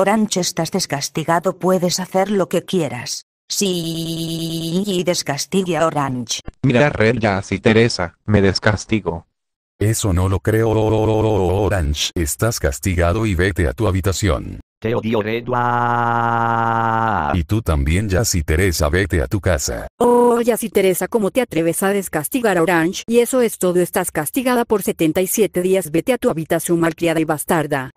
Orange, estás descastigado, puedes hacer lo que quieras. Sí, y descastigue a Orange. Mira, Red ya si Teresa, me descastigo. Eso no lo creo, Orange. Estás castigado y vete a tu habitación. Te odio, Red. Y tú también, si Teresa, vete a tu casa. Oh, si Teresa, ¿cómo te atreves a descastigar a Orange? Y eso es todo, estás castigada por 77 días, vete a tu habitación malcriada y bastarda.